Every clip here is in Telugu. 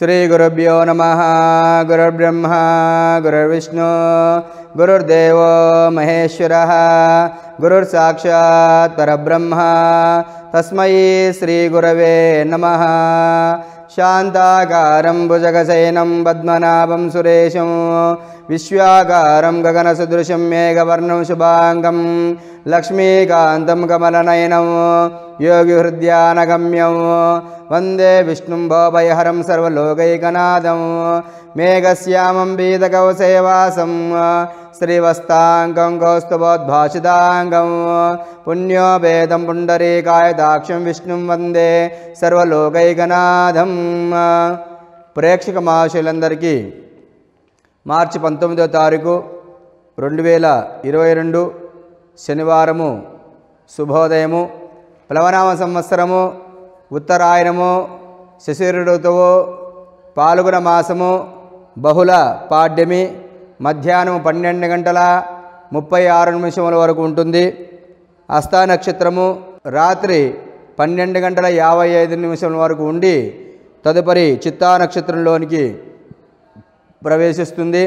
श्रीगुरुभ्यो नमः गुरुर्ब्रह्मा गुरुर्विष्णु गुरुर्देवो महेश्वरः गुरुर्साक्षात् परब्रह्म तस्मै श्रीगुरवे नमः शान्ताकारं भुजगशयनं पद्मनाभं सुरेशं विश्वाकारं गगनसदृशं मेघवर्णं शुभाङ्गं లక్ష్మీకాంతం కమలనయనం యోగి హృదయానగమ్యం వందే విష్ణుం భోభయహరం సర్వోకైకనాదం మేఘశ్యామం బీదకౌసేవాసం శ్రీవస్తాంగం కౌస్తుభోద్భాషితాంగం పుణ్యోపేదం దాక్షం విష్ణుం వందే సర్వలోకైకనాథం ప్రేక్షక మహాశయులందరికీ మార్చి పంతొమ్మిదో తారీఖు రెండు వేల ఇరవై రెండు శనివారము శుభోదయము ప్లవనామ సంవత్సరము ఉత్తరాయణము ఋతువు పాల్గొన మాసము బహుళ పాడ్యమి మధ్యాహ్నం పన్నెండు గంటల ముప్పై ఆరు నిమిషముల వరకు ఉంటుంది అస్తా నక్షత్రము రాత్రి పన్నెండు గంటల యాభై ఐదు నిమిషముల వరకు ఉండి తదుపరి చిత్తా నక్షత్రంలోనికి ప్రవేశిస్తుంది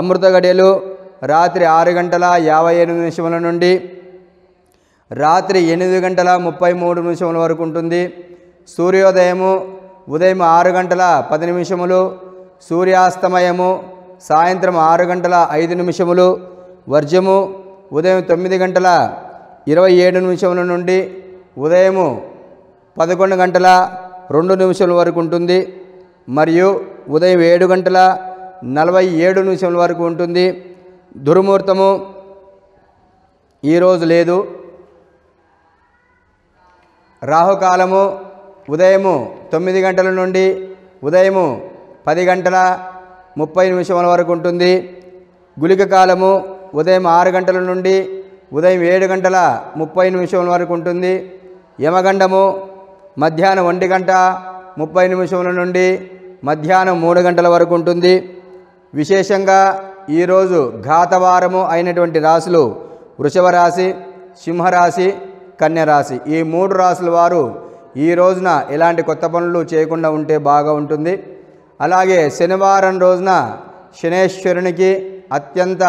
అమృత గడియలు రాత్రి ఆరు గంటల యాభై ఎనిమిది నిమిషముల నుండి రాత్రి ఎనిమిది గంటల ముప్పై మూడు నిమిషముల వరకు ఉంటుంది సూర్యోదయము ఉదయం ఆరు గంటల పది నిమిషములు సూర్యాస్తమయము సాయంత్రం ఆరు గంటల ఐదు నిమిషములు వర్జము ఉదయం తొమ్మిది గంటల ఇరవై ఏడు నిమిషముల నుండి ఉదయము పదకొండు గంటల రెండు నిమిషముల వరకు ఉంటుంది మరియు ఉదయం ఏడు గంటల నలభై ఏడు నిమిషముల వరకు ఉంటుంది దుర్ముహూర్తము ఈరోజు లేదు రాహుకాలము ఉదయము తొమ్మిది గంటల నుండి ఉదయము పది గంటల ముప్పై నిమిషముల వరకు ఉంటుంది గుళిక కాలము ఉదయం ఆరు గంటల నుండి ఉదయం ఏడు గంటల ముప్పై నిమిషముల వరకు ఉంటుంది యమగండము మధ్యాహ్నం ఒంటి గంట ముప్పై నిమిషముల నుండి మధ్యాహ్నం మూడు గంటల వరకు ఉంటుంది విశేషంగా ఈరోజు ఘాతవారము అయినటువంటి రాశులు వృషభ రాశి సింహరాశి కన్యరాశి ఈ మూడు రాశుల వారు ఈ రోజున ఎలాంటి కొత్త పనులు చేయకుండా ఉంటే బాగా ఉంటుంది అలాగే శనివారం రోజున శనేశ్వరునికి అత్యంత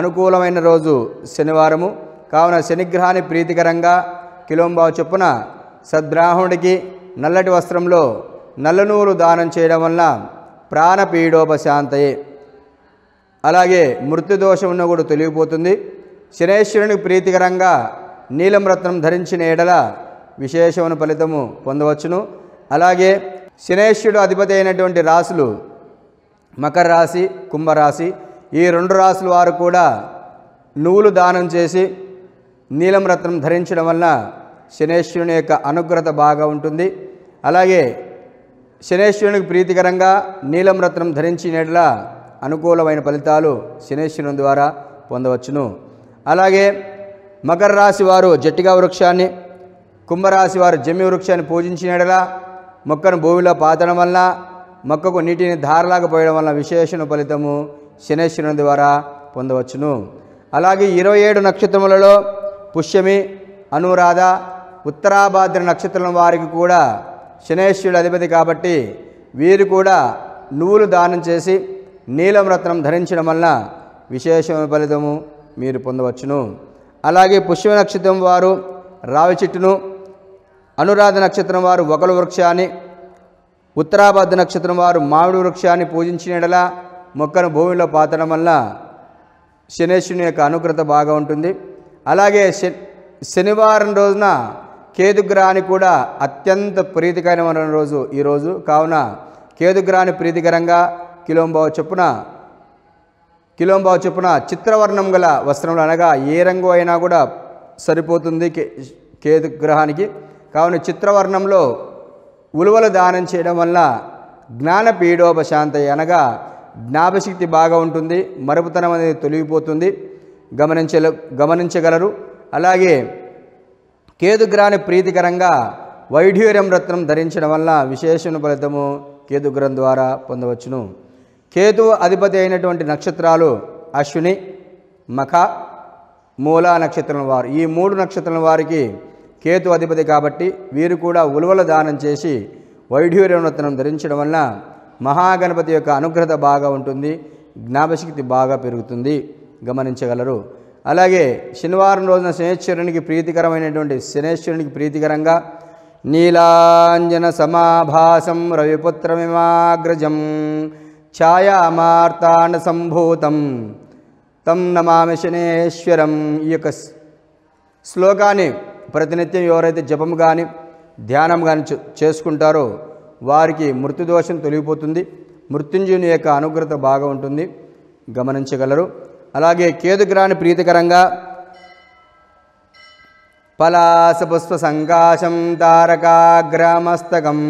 అనుకూలమైన రోజు శనివారము కావున శనిగ్రహాన్ని ప్రీతికరంగా కిలోంబావు చొప్పున సద్రాహుడికి నల్లటి వస్త్రంలో నల్లనూలు దానం చేయడం వల్ల ప్రాణపీడోపశాంతయే అలాగే మృత్యుదోషం ఉన్న కూడా తొలిగిపోతుంది శనేశ్వరునికి ప్రీతికరంగా నీలం రత్నం ధరించిన ఏడల విశేషమైన ఫలితము పొందవచ్చును అలాగే శనేశ్వరుడు అధిపతి అయినటువంటి రాసులు మకర రాశి కుంభరాశి ఈ రెండు రాసుల వారు కూడా నువ్వులు దానం చేసి నీలం రత్నం ధరించడం వలన శనేశ్వరుని యొక్క అనుగ్రత బాగా ఉంటుంది అలాగే శనేశ్వరునికి ప్రీతికరంగా నీలం రత్నం ధరించినట్లా అనుకూలమైన ఫలితాలు శనేశ్వరం ద్వారా పొందవచ్చును అలాగే మకర రాశి వారు జట్టిగా వృక్షాన్ని కుంభరాశి వారు జమ్మి వృక్షాన్ని పూజించినడలా మొక్కను భూమిలో పాతడం వల్ల మొక్కకు నీటిని ధారలాగా పోయడం వల్ల విశేషణ ఫలితము శనేశ్వరుని ద్వారా పొందవచ్చును అలాగే ఇరవై ఏడు నక్షత్రములలో పుష్యమి అనురాధ ఉత్తరాభాద్ర నక్షత్రం వారికి కూడా శనేశ్వరుడు అధిపతి కాబట్టి వీరు కూడా నువ్వులు దానం చేసి నీలం రత్నం ధరించడం వలన విశేషమైన ఫలితము మీరు పొందవచ్చును అలాగే పుష్ప నక్షత్రం వారు రావి చెట్టును అనురాధ నక్షత్రం వారు ఒకలు వృక్షాన్ని ఉత్తరాబద్ధ నక్షత్రం వారు మామిడి వృక్షాన్ని పూజించినడలా మొక్కను భూమిలో పాతడం వల్ల శనేశ్వరుని యొక్క అనుకృత బాగా ఉంటుంది అలాగే శనివారం రోజున కేతుగ్రహాన్ని కూడా అత్యంత ప్రీతికరమైన రోజు ఈరోజు కావున కేతుగ్రహాన్ని ప్రీతికరంగా కిలోంబావు చొప్పున కిలోంబావు చొప్పున చిత్రవర్ణం గల వస్త్రములు అనగా ఏ రంగు అయినా కూడా సరిపోతుంది కేతు గ్రహానికి కావున చిత్రవర్ణంలో ఉలువలు దానం చేయడం వల్ల జ్ఞాన పీడోపశాంత అనగా జ్ఞాపశక్తి బాగా ఉంటుంది మరుపుతనం అనేది తొలగిపోతుంది గమనించ గమనించగలరు అలాగే కేతుగ్రహాన్ని ప్రీతికరంగా వైఢూర్యం రత్నం ధరించడం వల్ల విశేషణ ఫలితము కేతుగ్రహం ద్వారా పొందవచ్చును కేతు అధిపతి అయినటువంటి నక్షత్రాలు అశ్విని మఖ మూల నక్షత్రం వారు ఈ మూడు నక్షత్రం వారికి కేతు అధిపతి కాబట్టి వీరు కూడా ఉలువల దానం చేసి వైఢూర్యవనతనం ధరించడం వలన మహాగణపతి యొక్క అనుగ్రహత బాగా ఉంటుంది జ్ఞాపశక్తి బాగా పెరుగుతుంది గమనించగలరు అలాగే శనివారం రోజున శనేశ్వరునికి ప్రీతికరమైనటువంటి శనేశ్వరునికి ప్రీతికరంగా నీలాంజన సమాభాసం రవిపుత్రమిమాగ్రజం సంభూతం తం నమామి శనేశ్వరం ఈ యొక్క శ్లోకాన్ని ప్రతినిత్యం ఎవరైతే జపం కానీ ధ్యానం కానీ చేసుకుంటారో వారికి మృత్యుదోషం తొలగిపోతుంది మృత్యుంజుని యొక్క అనుగ్రత బాగా ఉంటుంది గమనించగలరు అలాగే కేతుగ్రాన్ని ప్రీతికరంగా పలాసపుష్ప సంకాశం తారకాగ్రామస్తకం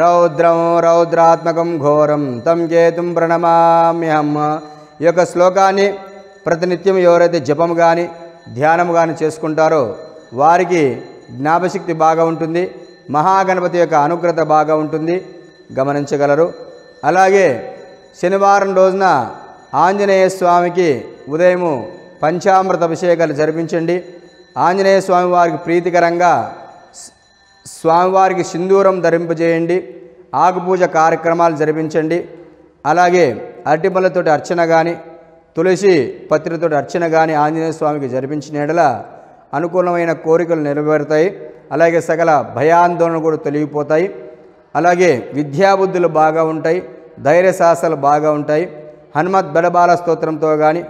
రౌద్రం రౌద్రాత్మకం ఘోరం తం చేతుం ప్రణమామ్యహం ఈ యొక్క శ్లోకాన్ని ప్రతినిత్యం ఎవరైతే జపం కానీ ధ్యానం కానీ చేసుకుంటారో వారికి జ్ఞాపశక్తి బాగా ఉంటుంది మహాగణపతి యొక్క అనుగ్రత బాగా ఉంటుంది గమనించగలరు అలాగే శనివారం రోజున ఆంజనేయ స్వామికి ఉదయము పంచామృత అభిషేకాలు జరిపించండి ఆంజనేయ స్వామి వారికి ప్రీతికరంగా స్వామివారికి సింధూరం ధరింపజేయండి ఆకుపూజ కార్యక్రమాలు జరిపించండి అలాగే అరటిపళ్ళతోటి అర్చన కానీ తులసి పత్రికతోటి అర్చన కానీ ఆంజనేయ స్వామికి జరిపించిన ఎడల అనుకూలమైన కోరికలు నెరవేరుతాయి అలాగే సకల భయాందోళన కూడా తొలగిపోతాయి అలాగే విద్యాబుద్ధులు బాగా ఉంటాయి ధైర్య సాహసాలు బాగా ఉంటాయి హనుమత్ బడబాల స్తోత్రంతో కానీ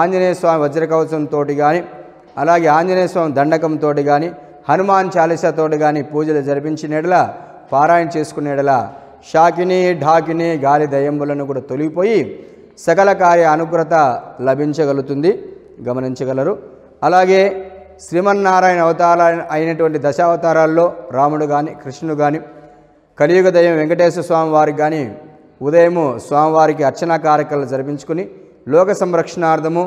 ఆంజనేయ స్వామి వజ్రకవచంతో కానీ అలాగే ఆంజనేయ స్వామి దండకంతో కానీ హనుమాన్ చాలీసాతోటి కానీ పూజలు జరిపించినడల పారాయణ చేసుకునేడల షాకిని ఢాకిని గాలి దయ్యంబులను కూడా తొలిగిపోయి సకల కార్య అనుగ్రత లభించగలుగుతుంది గమనించగలరు అలాగే శ్రీమన్నారాయణ అవతార అయినటువంటి దశావతారాల్లో రాముడు కానీ కృష్ణుడు కానీ కలియుగ దయ్యం వెంకటేశ్వర స్వామి వారికి కానీ ఉదయము స్వామివారికి అర్చనా కార్యక్రమాలు జరిపించుకుని లోక సంరక్షణార్థము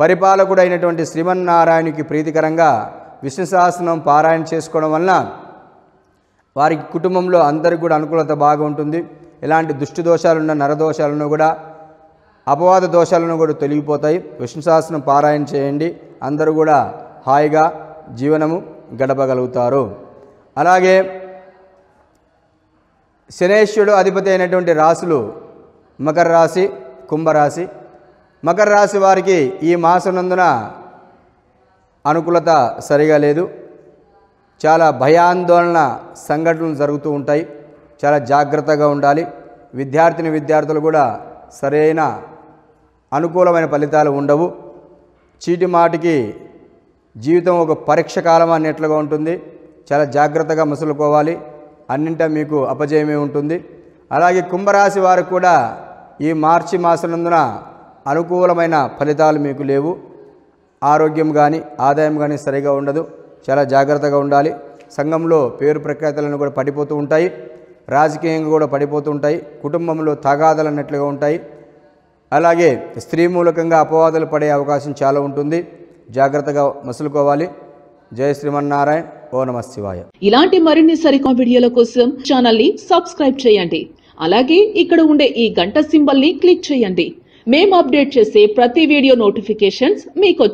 పరిపాలకుడైనటువంటి శ్రీమన్నారాయణకి ప్రీతికరంగా విష్ణు సహస్రం పారాయణ చేసుకోవడం వలన వారి కుటుంబంలో అందరికి కూడా అనుకూలత బాగా ఉంటుంది ఎలాంటి దుష్టి దోషాలున్న నరదోషాలను కూడా అపవాద దోషాలను కూడా తొలగిపోతాయి విష్ణు సహస్రం పారాయణ చేయండి అందరూ కూడా హాయిగా జీవనము గడపగలుగుతారు అలాగే శనేశ్వరుడు అధిపతి అయినటువంటి రాశులు మకర రాశి కుంభరాశి మకర రాశి వారికి ఈ నందున అనుకూలత సరిగా లేదు చాలా భయాందోళన సంఘటనలు జరుగుతూ ఉంటాయి చాలా జాగ్రత్తగా ఉండాలి విద్యార్థిని విద్యార్థులు కూడా సరైన అనుకూలమైన ఫలితాలు ఉండవు చీటిమాటికి జీవితం ఒక పరీక్ష కాలం అన్నట్లుగా ఉంటుంది చాలా జాగ్రత్తగా మసులుకోవాలి అన్నింట మీకు అపజయమే ఉంటుంది అలాగే కుంభరాశి వారు కూడా ఈ మార్చి మాసం అనుకూలమైన ఫలితాలు మీకు లేవు ఆరోగ్యం కానీ ఆదాయం కానీ సరిగా ఉండదు చాలా జాగ్రత్తగా ఉండాలి సంఘంలో పేరు ప్రఖ్యాతలను కూడా పడిపోతూ ఉంటాయి రాజకీయంగా కూడా పడిపోతూ ఉంటాయి కుటుంబంలో తగాదలు అన్నట్లుగా ఉంటాయి అలాగే స్త్రీ మూలకంగా అపవాదాలు పడే అవకాశం చాలా ఉంటుంది జాగ్రత్తగా మసులుకోవాలి జయ శ్రీమన్నారాయణ ఓ నమ శివాయ ఇలాంటి మరిన్ని సరికొత్త వీడియోల కోసం ఛానల్ ని సబ్స్క్రైబ్ చేయండి అలాగే ఇక్కడ ఉండే ఈ గంట సింబల్ ని క్లిక్ చేయండి మేము అప్డేట్ చేసే ప్రతి వీడియో నోటిఫికేషన్స్ మీకు